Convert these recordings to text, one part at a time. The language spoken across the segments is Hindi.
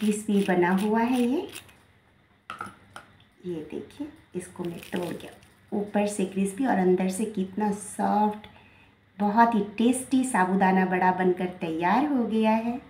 क्रिस्पी बना हुआ है ये ये देखिए इसको मैं तोड़ गया ऊपर से क्रिस्पी और अंदर से कितना सॉफ्ट बहुत ही टेस्टी साबुदाना बड़ा बनकर तैयार हो गया है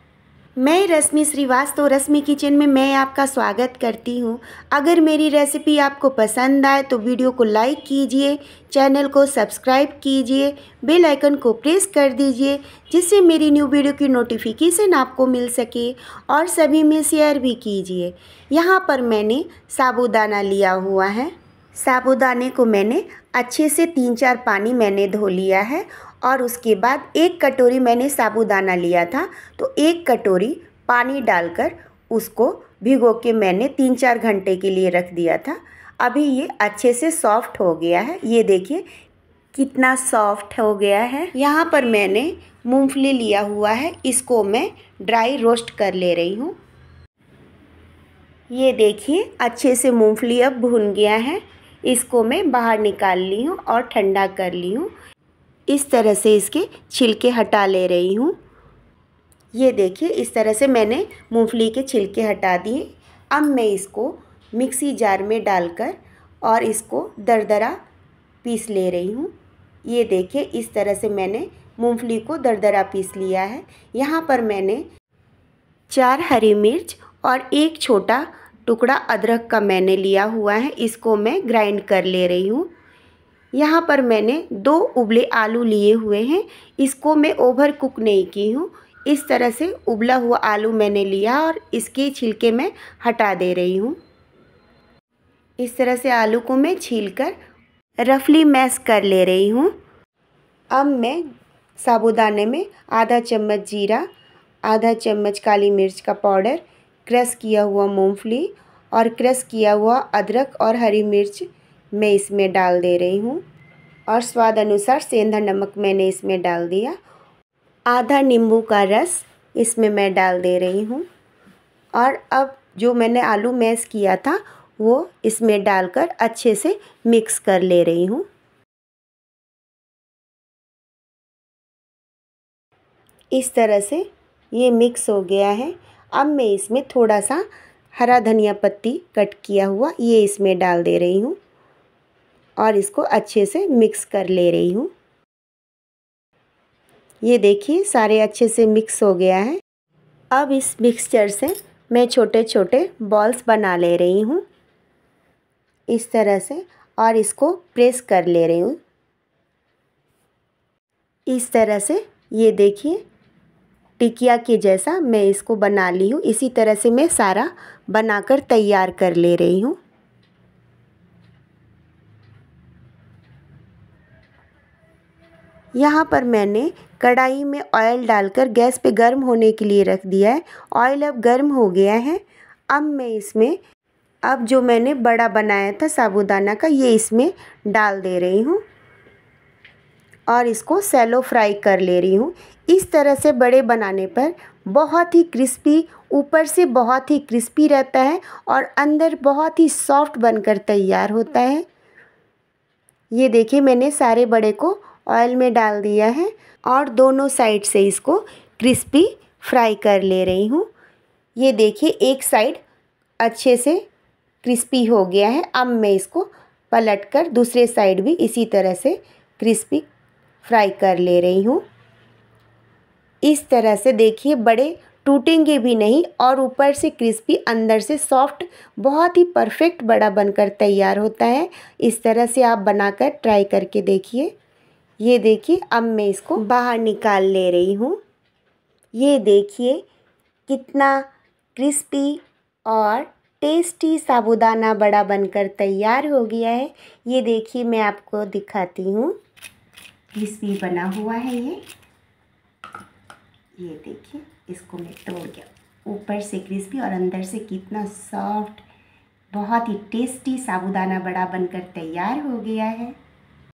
मैं रश्मि श्रीवास्तव तो रश्मि किचन में मैं आपका स्वागत करती हूं। अगर मेरी रेसिपी आपको पसंद आए तो वीडियो को लाइक कीजिए चैनल को सब्सक्राइब कीजिए बेल आइकन को प्रेस कर दीजिए जिससे मेरी न्यू वीडियो की नोटिफिकेशन आपको मिल सके और सभी में शेयर भी कीजिए यहाँ पर मैंने साबुदाना लिया हुआ है साबुदाने को मैंने अच्छे से तीन चार पानी मैंने धो लिया है और उसके बाद एक कटोरी मैंने साबूदाना लिया था तो एक कटोरी पानी डालकर उसको भिगो के मैंने तीन चार घंटे के लिए रख दिया था अभी ये अच्छे से सॉफ्ट हो गया है ये देखिए कितना सॉफ्ट हो गया है यहाँ पर मैंने मूंगफली लिया हुआ है इसको मैं ड्राई रोस्ट कर ले रही हूँ ये देखिए अच्छे से मूंगफली अब भून गया है इसको मैं बाहर निकाल ली हूँ और ठंडा कर ली हूँ इस तरह से इसके छिलके हटा ले रही हूँ ये देखिए इस तरह से मैंने मूंगफली के छिलके हटा दिए अब मैं इसको मिक्सी जार में डालकर और इसको दरदरा पीस ले रही हूँ ये देखिए इस तरह से मैंने मूंगफली को दरदरा पीस लिया है यहाँ पर मैंने चार हरी मिर्च और एक छोटा टुकड़ा अदरक का मैंने लिया हुआ है इसको मैं ग्राइंड कर ले रही हूँ यहाँ पर मैंने दो उबले आलू लिए हुए हैं इसको मैं ओवर कुक नहीं की हूँ इस तरह से उबला हुआ आलू मैंने लिया और इसके छिलके मैं हटा दे रही हूँ इस तरह से आलू को मैं छील कर रफली मैश कर ले रही हूँ अब मैं साबुदाने में आधा चम्मच जीरा आधा चम्मच काली मिर्च का पाउडर क्रश किया हुआ मूँगफली और क्रश किया हुआ अदरक और हरी मिर्च मैं इसमें डाल दे रही हूँ और स्वाद अनुसार सेंधा नमक मैंने इसमें डाल दिया आधा नींबू का रस इसमें मैं डाल दे रही हूँ और अब जो मैंने आलू मैश किया था वो इसमें डालकर अच्छे से मिक्स कर ले रही हूँ इस तरह से ये मिक्स हो गया है अब मैं इसमें थोड़ा सा हरा धनिया पत्ती कट किया हुआ ये इसमें डाल दे रही हूँ और इसको अच्छे से मिक्स कर ले रही हूँ ये देखिए सारे अच्छे से मिक्स हो गया है अब इस मिक्सचर से मैं छोटे छोटे बॉल्स बना ले रही हूँ इस तरह से और इसको प्रेस कर ले रही हूँ इस तरह से ये देखिए टिकिया के जैसा मैं इसको बना ली हूँ इसी तरह से मैं सारा बनाकर तैयार कर ले रही हूँ यहाँ पर मैंने कढ़ाई में ऑयल डालकर गैस पे गर्म होने के लिए रख दिया है ऑयल अब गर्म हो गया है अब मैं इसमें अब जो मैंने बड़ा बनाया था साबूदाना का ये इसमें डाल दे रही हूँ और इसको सैलो फ्राई कर ले रही हूँ इस तरह से बड़े बनाने पर बहुत ही क्रिस्पी ऊपर से बहुत ही क्रिस्पी रहता है और अंदर बहुत ही सॉफ्ट बनकर तैयार होता है ये देखिए मैंने सारे बड़े को ऑयल में डाल दिया है और दोनों साइड से इसको क्रिस्पी फ्राई कर ले रही हूँ ये देखिए एक साइड अच्छे से क्रिस्पी हो गया है अब मैं इसको पलट कर दूसरे साइड भी इसी तरह से क्रिस्पी फ्राई कर ले रही हूँ इस तरह से देखिए बड़े टूटेंगे भी नहीं और ऊपर से क्रिस्पी अंदर से सॉफ्ट बहुत ही परफेक्ट बड़ा बनकर तैयार होता है इस तरह से आप बनाकर ट्राई करके देखिए ये देखिए अब मैं इसको बाहर निकाल ले रही हूँ ये देखिए कितना क्रिस्पी और टेस्टी साबुदाना बड़ा बनकर तैयार हो गया है ये देखिए मैं आपको दिखाती हूँ क्रिस्पी बना हुआ है ये ये देखिए इसको मैं तोड़ गया ऊपर से क्रिस्पी और अंदर से कितना सॉफ्ट बहुत ही टेस्टी साबुदाना बड़ा बनकर तैयार हो गया है